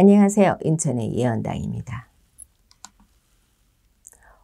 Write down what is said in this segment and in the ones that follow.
안녕하세요. 인천의 예언당입니다.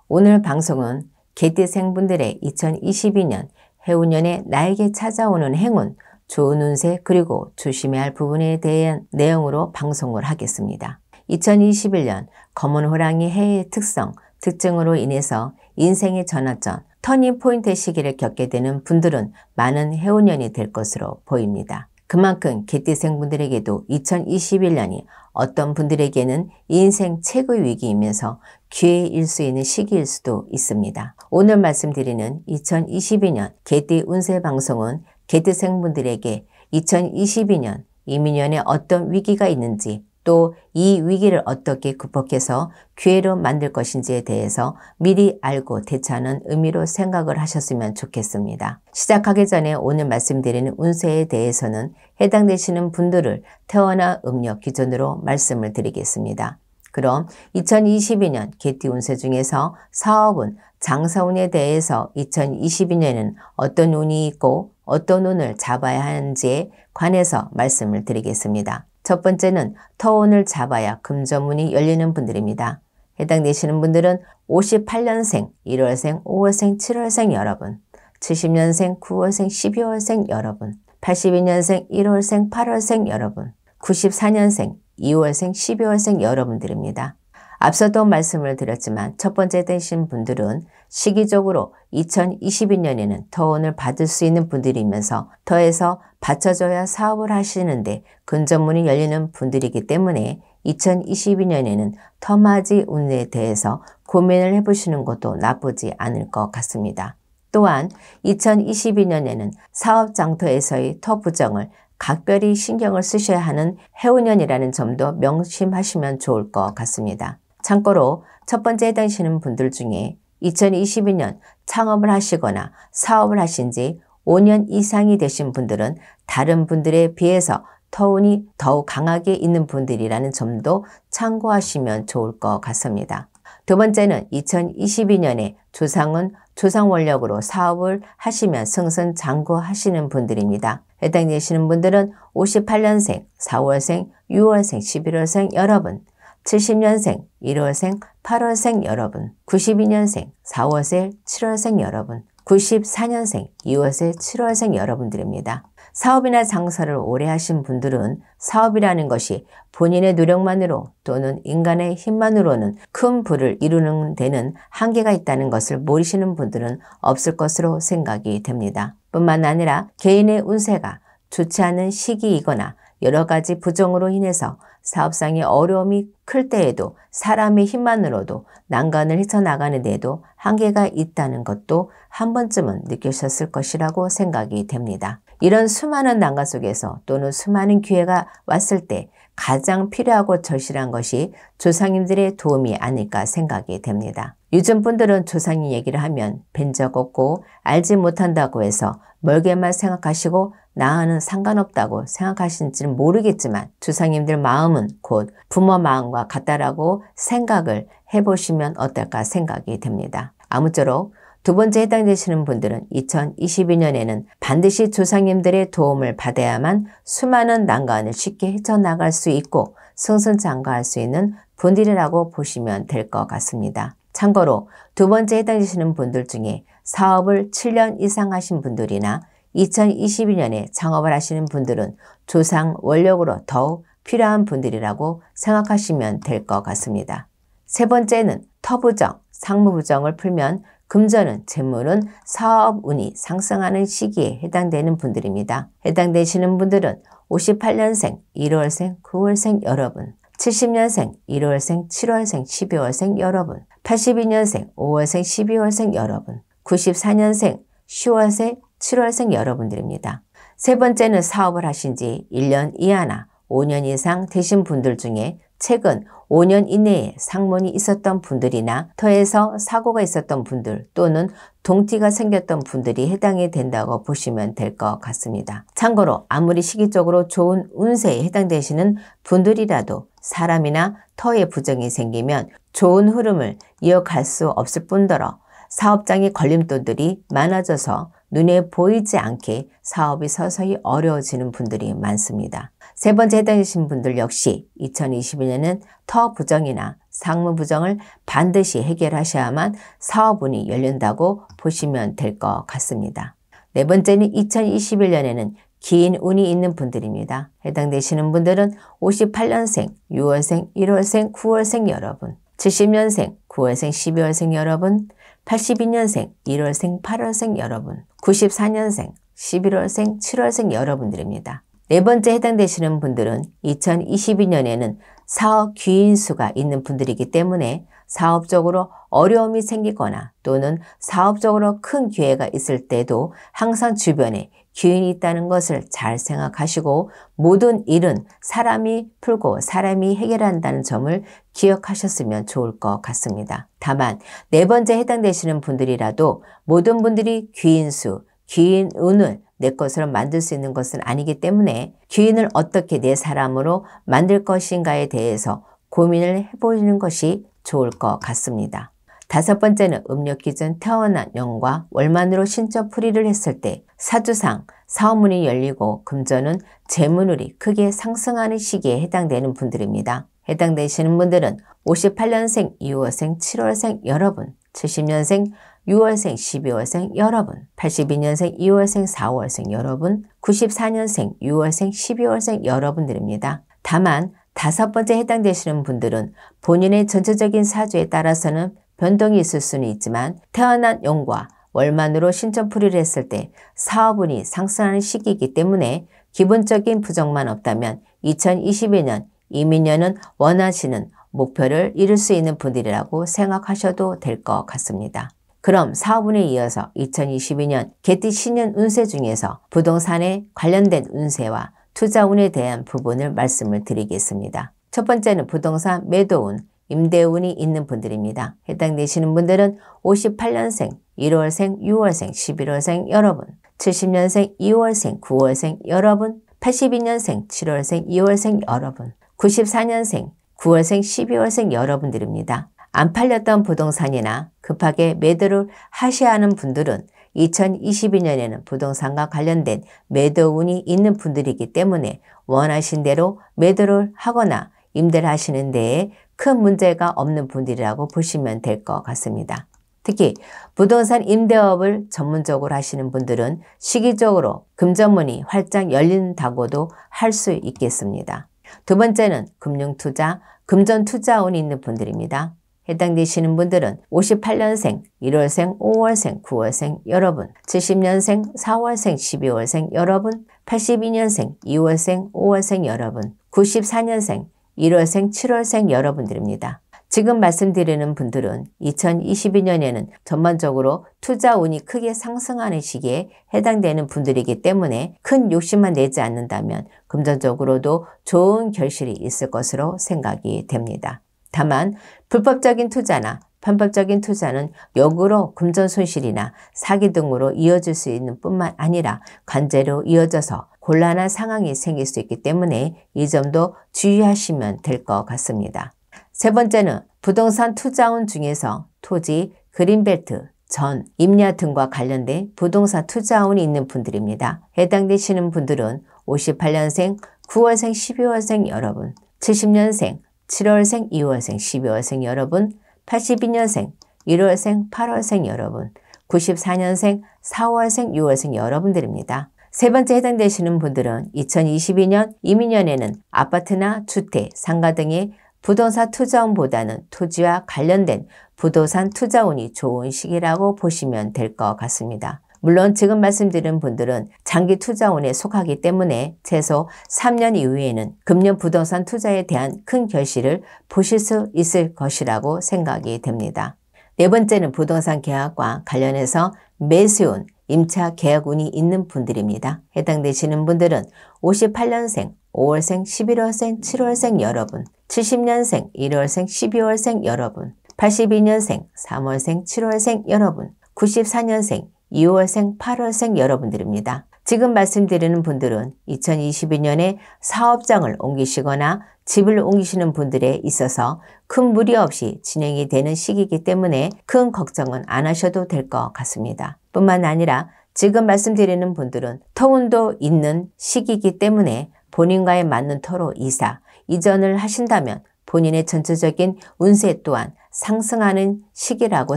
오늘 방송은 개띠생분들의 2022년 해운년에 나에게 찾아오는 행운, 좋은 운세 그리고 조심해야 할 부분에 대한 내용으로 방송을 하겠습니다. 2021년 검은 호랑이 해의 특성, 특징으로 인해서 인생의 전환점, 터닝포인트 시기를 겪게 되는 분들은 많은 해운년이 될 것으로 보입니다. 그만큼 개띠생분들에게도 2021년이 어떤 분들에게는 인생 최고의 위기이면서 기회일 수 있는 시기일 수도 있습니다. 오늘 말씀드리는 2022년 개띠 운세 방송은 개띠생분들에게 2022년 이민년에 어떤 위기가 있는지 또이 위기를 어떻게 극복해서 기회로 만들 것인지에 대해서 미리 알고 대처하는 의미로 생각을 하셨으면 좋겠습니다. 시작하기 전에 오늘 말씀드리는 운세에 대해서는 해당되시는 분들을 태어나 음력 기준으로 말씀을 드리겠습니다. 그럼 2022년 개띠 운세 중에서 사업은 장사운에 대해서 2022년에는 어떤 운이 있고 어떤 운을 잡아야 하는지에 관해서 말씀을 드리겠습니다. 첫 번째는 터운을 잡아야 금전문이 열리는 분들입니다. 해당되시는 분들은 58년생, 1월생, 5월생, 7월생 여러분, 70년생, 9월생, 12월생 여러분, 82년생, 1월생, 8월생 여러분, 94년생, 2월생, 12월생 여러분들입니다. 앞서도 말씀을 드렸지만 첫 번째 되신 분들은 시기적으로 2022년에는 더원을 받을 수 있는 분들이면서 더해서 받쳐줘야 사업을 하시는데 근접문이 열리는 분들이기 때문에 2022년에는 터마지 운에 대해서 고민을 해보시는 것도 나쁘지 않을 것 같습니다. 또한 2022년에는 사업 장터에서의 터 부정을 각별히 신경을 쓰셔야 하는 해운년이라는 점도 명심하시면 좋을 것 같습니다. 참고로 첫 번째 해당시는 분들 중에 2022년 창업을 하시거나 사업을 하신 지 5년 이상이 되신 분들은 다른 분들에 비해서 터운이 더욱 강하게 있는 분들이라는 점도 참고하시면 좋을 것 같습니다. 두 번째는 2022년에 조상은 조상원력으로 사업을 하시면 승승장구하시는 시는 분들입니다. 해당 되시는 분들은 58년생, 4월생, 6월생, 11월생 여러분 70년생, 1월생, 8월생 여러분, 92년생, 4월생, 7월생 여러분, 94년생, 2월생, 7월생 여러분들입니다. 사업이나 장사를 오래 하신 분들은 사업이라는 것이 본인의 노력만으로 또는 인간의 힘만으로는 큰 부를 이루는 데는 한계가 있다는 것을 모르시는 분들은 없을 것으로 생각이 됩니다. 뿐만 아니라 개인의 운세가 좋지 않은 시기이거나 여러 가지 부정으로 인해서 사업상의 어려움이 클 때에도 사람의 힘만으로도 난간을 헤쳐나가는 데에도 한계가 있다는 것도 한 번쯤은 느끼셨을 것이라고 생각이 됩니다. 이런 수많은 난간 속에서 또는 수많은 기회가 왔을 때 가장 필요하고 절실한 것이 조상님들의 도움이 아닐까 생각이 됩니다. 요즘 분들은 조상님 얘기를 하면 뵌 적 없고 알지 못한다고 해서 멀게만 생각하시고 나와는 상관없다고 생각하시는지는 모르겠지만 주상님들 마음은 곧 부모 마음과 같다라고 생각을 해보시면 어떨까 생각이 됩니다. 아무쪼록 두 번째 해당되시는 분들은 2022년에는 반드시 조상님들의 도움을 받아야만 수많은 난관을 쉽게 헤쳐나갈 수 있고 승승장구할 수 있는 분들이라고 보시면 될 것 같습니다. 참고로 두 번째 해당되시는 분들 중에 사업을 7년 이상 하신 분들이나 2022년에 창업을 하시는 분들은 조상 원력으로 더욱 필요한 분들이라고 생각하시면 될 것 같습니다. 세 번째는 터부정, 상무부정을 풀면 금전은 재물은 사업운이 상승하는 시기에 해당되는 분들입니다. 해당되시는 분들은 58년생, 1월생, 9월생 여러분, 70년생, 1월생, 7월생, 12월생 여러분, 82년생, 5월생, 12월생 여러분, 94년생, 10월생, 7월생 여러분들입니다. 세 번째는 사업을 하신 지 1년 이하나 5년 이상 되신 분들 중에 최근 5년 이내에 상문이 있었던 분들이나 터에서 사고가 있었던 분들 또는 동티가 생겼던 분들이 해당이 된다고 보시면 될 것 같습니다. 참고로 아무리 시기적으로 좋은 운세에 해당되시는 분들이라도 사람이나 터에 부정이 생기면 좋은 흐름을 이어갈 수 없을 뿐더러 사업장의 걸림돌들이 많아져서 눈에 보이지 않게 사업이 서서히 어려워지는 분들이 많습니다. 세 번째 해당이신 분들 역시 2 0 2 1년은터 부정이나 상무 부정을 반드시 해결하셔야만 사업운이 열린다고 보시면 될 것 같습니다. 네 번째는 2021년에는 긴 운이 있는 분들입니다. 해당되시는 분들은 58년생, 6월생, 1월생, 9월생 여러분, 70년생, 9월생, 12월생 여러분, 82년생, 1월생, 8월생 여러분, 94년생, 11월생, 7월생 여러분들입니다. 네 번째 해당되시는 분들은 2022년에는 사업 귀인수가 있는 분들이기 때문에 사업적으로 어려움이 생기거나 또는 사업적으로 큰 기회가 있을 때도 항상 주변에 주인이 있다는 것을 잘 생각하시고 모든 일은 사람이 풀고 사람이 해결한다는 점을 기억하셨으면 좋을 것 같습니다. 다만 네 번째 해당되시는 분들이라도 모든 분들이 귀인수, 귀인운을 내 것으로 만들 수 있는 것은 아니기 때문에 귀인을 어떻게 내 사람으로 만들 것인가에 대해서 고민을 해보시는 것이 좋을 것 같습니다. 다섯 번째는 음력 기준 태어난 년과 월만으로 신적 풀이를 했을 때 사주상 사업문이 열리고 금전은 재물이 크게 상승하는 시기에 해당되는 분들입니다. 해당되시는 분들은 58년생, 2월생, 7월생 여러분, 70년생, 6월생, 12월생 여러분, 82년생, 2월생, 4월생 여러분, 94년생, 6월생, 12월생 여러분들입니다. 다만 다섯 번째 해당되시는 분들은 본인의 전체적인 사주에 따라서는 변동이 있을 수는 있지만 태어난 용과 월만으로 신점풀이를 했을 때 사업운이 상승하는 시기이기 때문에 기본적인 부정만 없다면 2022년, 이민년은 원하시는 목표를 이룰 수 있는 분들이라고 생각하셔도 될 것 같습니다. 그럼 사업운에 이어서 2022년 개띠 신년 운세 중에서 부동산에 관련된 운세와 투자운에 대한 부분을 말씀을 드리겠습니다. 첫 번째는 부동산 매도운, 임대운이 있는 분들입니다. 해당되시는 분들은 58년생, 1월생, 6월생, 11월생 여러분, 70년생, 2월생, 9월생 여러분, 82년생, 7월생, 2월생 여러분, 94년생, 9월생, 12월생 여러분들입니다. 안 팔렸던 부동산이나 급하게 매도를 하셔야 하는 분들은 2022년에는 부동산과 관련된 매도운이 있는 분들이기 때문에 원하신 대로 매도를 하거나 임대를 하시는 데큰 문제가 없는 분들이라고 보시면 될 것 같습니다. 특히 부동산 임대업을 전문적으로 하시는 분들은 시기적으로 금전문이 활짝 열린다고도 할 수 있겠습니다. 두 번째는 금융투자, 금전투자원이 있는 분들입니다. 해당되시는 분들은 58년생, 1월생, 5월생, 9월생 여러분, 70년생, 4월생, 12월생 여러분, 82년생, 2월생, 5월생 여러분, 94년생, 1월생, 7월생 여러분들입니다. 지금 말씀드리는 분들은 2022년에는 전반적으로 투자 운이 크게 상승하는 시기에 해당되는 분들이기 때문에 큰 욕심만 내지 않는다면 금전적으로도 좋은 결실이 있을 것으로 생각이 됩니다. 다만 불법적인 투자나 편법적인 투자는 역으로 금전 손실이나 사기 등으로 이어질 수 있는 뿐만 아니라 관제로 이어져서 곤란한 상황이 생길 수 있기 때문에 이 점도 주의하시면 될 것 같습니다. 세 번째는 부동산 투자원 중에서 토지, 그린벨트, 전, 임야 등과 관련된 부동산 투자원이 있는 분들입니다. 해당되시는 분들은 58년생, 9월생, 12월생 여러분, 70년생, 7월생, 2월생, 12월생 여러분, 82년생, 1월생, 8월생 여러분, 94년생, 4월생, 6월생 여러분들입니다. 세 번째 해당되시는 분들은 2022년 이민년에는 아파트나 주택, 상가 등의 부동산 투자원보다는 토지와 관련된 부동산 투자원이 좋은 시기라고 보시면 될 것 같습니다. 물론 지금 말씀드린 분들은 장기 투자원에 속하기 때문에 최소 3년 이후에는 금년 부동산 투자에 대한 큰 결실을 보실 수 있을 것이라고 생각이 됩니다. 네 번째는 부동산 계약과 관련해서 매수운 임차 계약운이 있는 분들입니다. 해당되시는 분들은 58년생, 5월생, 11월생, 7월생 여러분, 70년생, 1월생, 12월생 여러분, 82년생, 3월생, 7월생 여러분, 94년생, 2월생, 8월생 여러분들입니다. 지금 말씀드리는 분들은 2022년에 사업장을 옮기시거나 집을 옮기시는 분들에 있어서 큰 무리 없이 진행이 되는 시기이기 때문에 큰 걱정은 안 하셔도 될 것 같습니다. 뿐만 아니라 지금 말씀드리는 분들은 터운도 있는 시기이기 때문에 본인과의 맞는 터로 이사, 이전을 하신다면 본인의 전체적인 운세 또한 상승하는 시기라고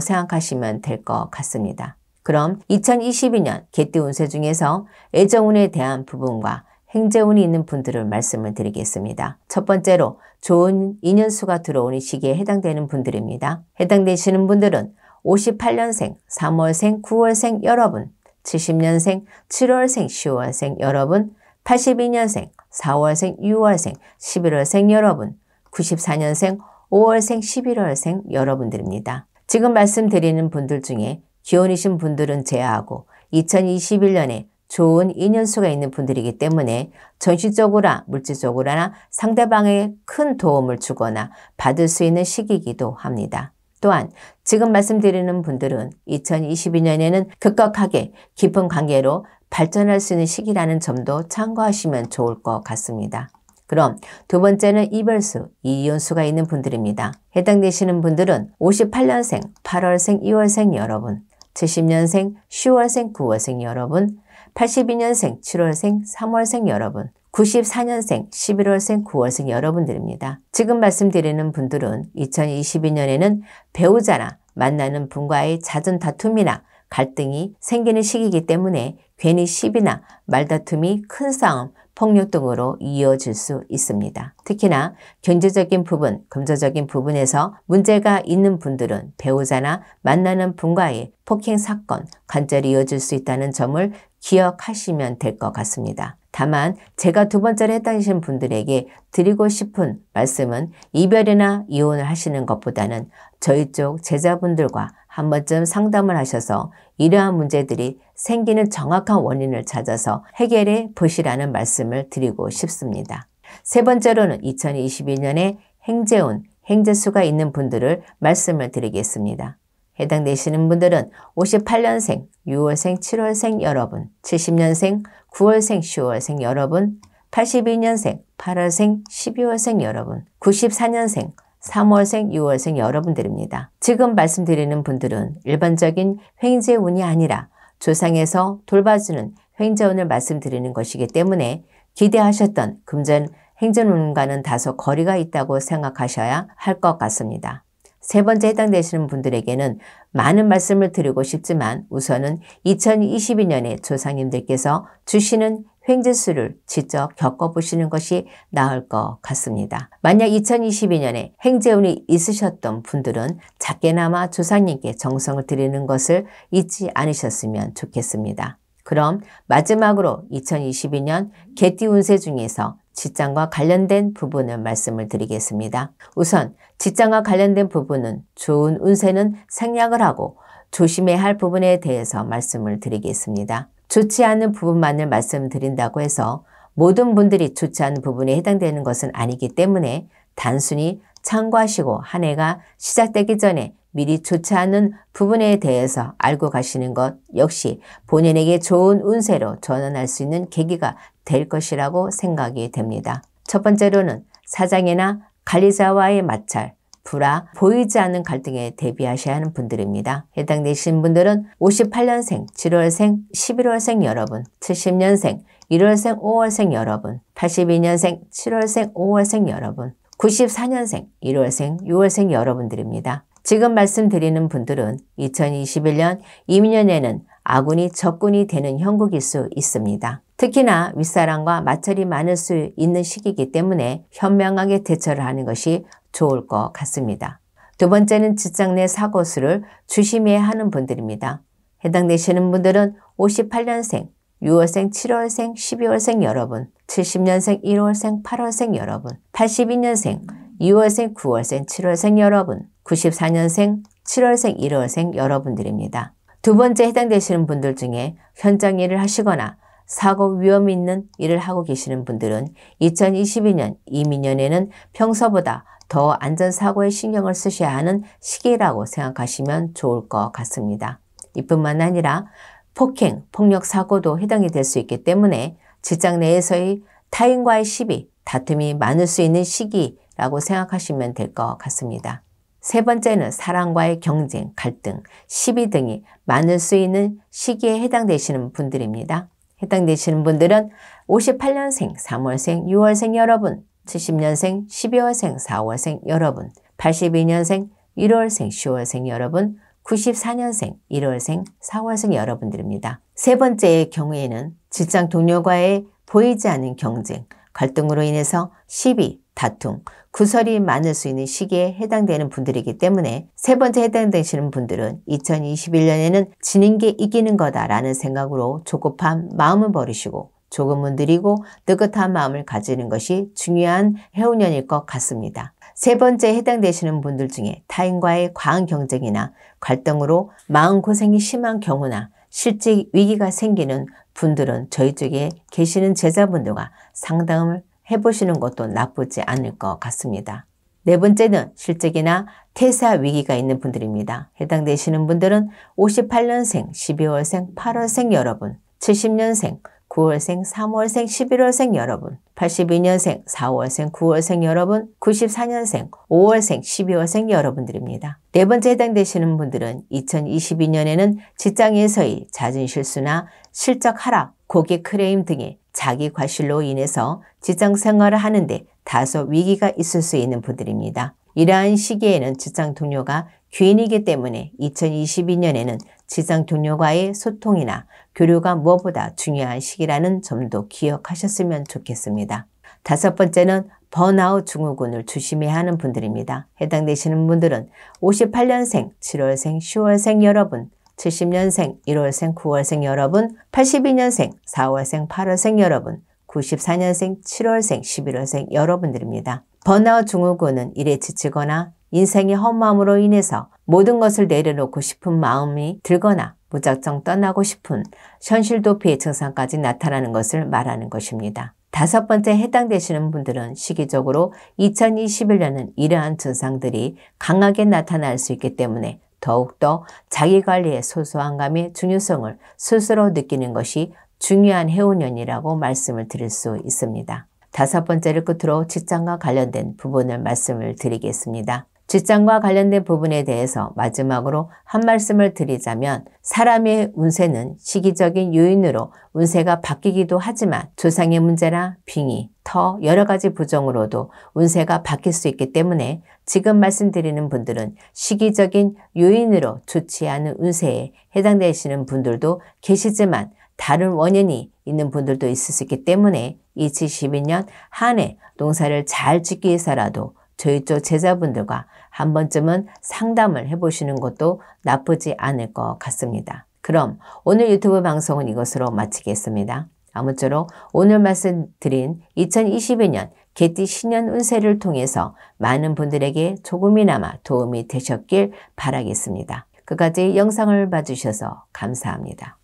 생각하시면 될 것 같습니다. 그럼 2022년 개띠 운세 중에서 애정운에 대한 부분과 행재운이 있는 분들을 말씀을 드리겠습니다. 첫 번째로 좋은 인연수가 들어오는 시기에 해당되는 분들입니다. 해당되시는 분들은 58년생, 3월생, 9월생 여러분, 70년생, 7월생, 10월생 여러분, 82년생, 4월생, 6월생, 11월생 여러분, 94년생, 5월생, 11월생 여러분들입니다. 지금 말씀드리는 분들 중에 기혼이신 분들은 제외하고 2021년에 좋은 인연수가 있는 분들이기 때문에 전시적으로나 물질적으로나 상대방에게 큰 도움을 주거나 받을 수 있는 시기이기도 합니다. 또한 지금 말씀드리는 분들은 2022년에는 급격하게 깊은 관계로 발전할 수 있는 시기라는 점도 참고하시면 좋을 것 같습니다. 그럼 두 번째는 이별수, 이혼수가 있는 분들입니다. 해당되시는 분들은 58년생, 8월생, 2월생 여러분, 70년생, 10월생, 9월생 여러분, 82년생, 7월생, 3월생 여러분, 94년생, 11월생, 9월생 여러분들입니다. 지금 말씀드리는 분들은 2022년에는 배우자나 만나는 분과의 잦은 다툼이나 갈등이 생기는 시기이기 때문에 괜히 시비나 말다툼이 큰 싸움, 폭력 등으로 이어질 수 있습니다. 특히나 경제적인 부분, 금전적인 부분에서 문제가 있는 분들은 배우자나 만나는 분과의 폭행 사건, 관절이 이어질 수 있다는 점을 기억하시면 될 것 같습니다. 다만 제가 두 번째로 해당이신 분들에게 드리고 싶은 말씀은 이별이나 이혼을 하시는 것보다는 저희 쪽 제자분들과 한 번쯤 상담을 하셔서 이러한 문제들이 생기는 정확한 원인을 찾아서 해결해 보시라는 말씀을 드리고 싶습니다. 세 번째로는 2 0 2 1년에 행재운, 행재수가 있는 분들을 말씀을 드리겠습니다. 해당되시는 분들은 58년생, 6월생, 7월생 여러분, 70년생, 9월생, 10월생 여러분, 82년생, 8월생, 12월생 여러분, 94년생, 3월생, 6월생 여러분들입니다. 지금 말씀드리는 분들은 일반적인 횡재운이 아니라 조상에서 돌봐주는 횡재운을 말씀드리는 것이기 때문에 기대하셨던 금전 행전운과는 다소 거리가 있다고 생각하셔야 할 것 같습니다. 세 번째 해당되시는 분들에게는 많은 말씀을 드리고 싶지만 우선은 2022년에 조상님들께서 주시는 횡재수를 직접 겪어보시는 것이 나을 것 같습니다. 만약 2022년에 행재운이 있으셨던 분들은 작게나마 조상님께 정성을 드리는 것을 잊지 않으셨으면 좋겠습니다. 그럼 마지막으로 2022년 개띠 운세 중에서 직장과 관련된 부분을 말씀을 드리겠습니다. 우선 직장과 관련된 부분은 좋은 운세는 생략을 하고 조심해야 할 부분에 대해서 말씀을 드리겠습니다. 좋지 않은 부분만을 말씀드린다고 해서 모든 분들이 좋지 않은 부분에 해당되는 것은 아니기 때문에 단순히 참고하시고 한 해가 시작되기 전에 미리 좋지 않은 부분에 대해서 알고 가시는 것 역시 본인에게 좋은 운세로 전환할 수 있는 계기가 될 것이라고 생각이 됩니다. 첫 번째로는 사장이나 관리자와의 마찰, 불화, 보이지 않는 갈등에 대비하셔야 하는 분들입니다. 해당되신 분들은 58년생, 7월생, 11월생 여러분, 70년생, 1월생, 5월생 여러분, 82년생, 7월생, 5월생 여러분, 94년생, 1월생, 6월생 여러분들입니다. 지금 말씀드리는 분들은 2021년 임년에는 아군이 적군이 되는 형국일 수 있습니다. 특히나 윗사람과 마찰이 많을 수 있는 시기이기 때문에 현명하게 대처를 하는 것이 좋을 것 같습니다. 두 번째는 직장 내 사고수를 주심해야 하는 분들입니다. 해당되시는 분들은 58년생, 6월생, 7월생, 12월생 여러분, 70년생, 1월생, 8월생 여러분, 82년생, 2월생, 9월생, 7월생 여러분, 94년생, 7월생, 1월생 여러분들입니다. 두 번째 해당되시는 분들 중에 현장 일을 하시거나 사고 위험이 있는 일을 하고 계시는 분들은 2022년, 2민년에는 평소보다 더 안전사고에 신경을 쓰셔야 하는 시기라고 생각하시면 좋을 것 같습니다. 이뿐만 아니라 폭행, 폭력 사고도 해당이 될 수 있기 때문에 직장 내에서의 타인과의 시비, 다툼이 많을 수 있는 시기라고 생각하시면 될 것 같습니다. 세 번째는 사랑과의 경쟁, 갈등, 시비 등이 많을 수 있는 시기에 해당되시는 분들입니다. 해당되시는 분들은 58년생, 3월생, 6월생 여러분, 70년생, 12월생, 4월생 여러분, 82년생, 1월생, 10월생 여러분, 94년생, 1월생, 4월생 여러분들입니다. 세 번째의 경우에는 직장 동료와의 보이지 않는 경쟁, 갈등으로 인해서 시비, 다툼, 구설이 많을 수 있는 시기에 해당되는 분들이기 때문에 세 번째 해당되시는 분들은 2021년에는 지는 게 이기는 거다라는 생각으로 조급한 마음을 버리시고 조금은 느리고 느긋한 마음을 가지는 것이 중요한 해운년일 것 같습니다. 세 번째 해당되시는 분들 중에 타인과의 과한 경쟁이나 갈등으로 마음고생이 심한 경우나 실직 위기가 생기는 분들은 저희 쪽에 계시는 제자분들과 상담을 해보시는 것도 나쁘지 않을 것 같습니다. 네 번째는 실적이나 퇴사 위기가 있는 분들입니다. 해당되시는 분들은 58년생, 12월생, 8월생 여러분, 70년생, 9월생, 3월생, 11월생 여러분, 82년생, 4월생, 9월생 여러분, 94년생, 5월생, 12월생 여러분들입니다. 네 번째 해당되시는 분들은 2022년에는 직장에서의 잦은 실수나 실적 하락, 고객 크레임 등의 자기 과실로 인해서 직장 생활을 하는데 다소 위기가 있을 수 있는 분들입니다. 이러한 시기에는 직장 동료가 귀인이기 때문에 2022년에는 직장 동료와의 소통이나 교류가 무엇보다 중요한 시기라는 점도 기억하셨으면 좋겠습니다. 다섯 번째는 번아웃 증후군을 조심해야 하는 분들입니다. 해당되시는 분들은 58년생, 7월생, 10월생 여러분 70년생, 1월생, 9월생 여러분, 82년생, 4월생, 8월생 여러분, 94년생, 7월생, 11월생 여러분들입니다. 번아웃 증후군은 일에 지치거나 인생의 험마음으로 인해서 모든 것을 내려놓고 싶은 마음이 들거나 무작정 떠나고 싶은 현실 도피의 증상까지 나타나는 것을 말하는 것입니다. 다섯 번째 해당되시는 분들은 시기적으로 2021년은 이러한 증상들이 강하게 나타날 수 있기 때문에 더욱더 자기관리의 소소한 감의 중요성을 스스로 느끼는 것이 중요한 해운년이라고 말씀을 드릴 수 있습니다. 다섯 번째를 끝으로 직장과 관련된 부분을 말씀을 드리겠습니다. 직장과 관련된 부분에 대해서 마지막으로 한 말씀을 드리자면 사람의 운세는 시기적인 요인으로 운세가 바뀌기도 하지만 조상의 문제나 빙의, 터, 여러 가지 부정으로도 운세가 바뀔 수 있기 때문에 지금 말씀드리는 분들은 시기적인 요인으로 좋지 않은 운세에 해당되시는 분들도 계시지만 다른 원인이 있는 분들도 있을 수 있기 때문에 2012년 한 해 농사를 잘 짓기 위해서라도 저희 쪽 제자분들과 한 번쯤은 상담을 해보시는 것도 나쁘지 않을 것 같습니다. 그럼 오늘 유튜브 방송은 이것으로 마치겠습니다. 아무쪼록 오늘 말씀드린 2022년 개띠 신년 운세를 통해서 많은 분들에게 조금이나마 도움이 되셨길 바라겠습니다. 끝까지 영상을 봐주셔서 감사합니다.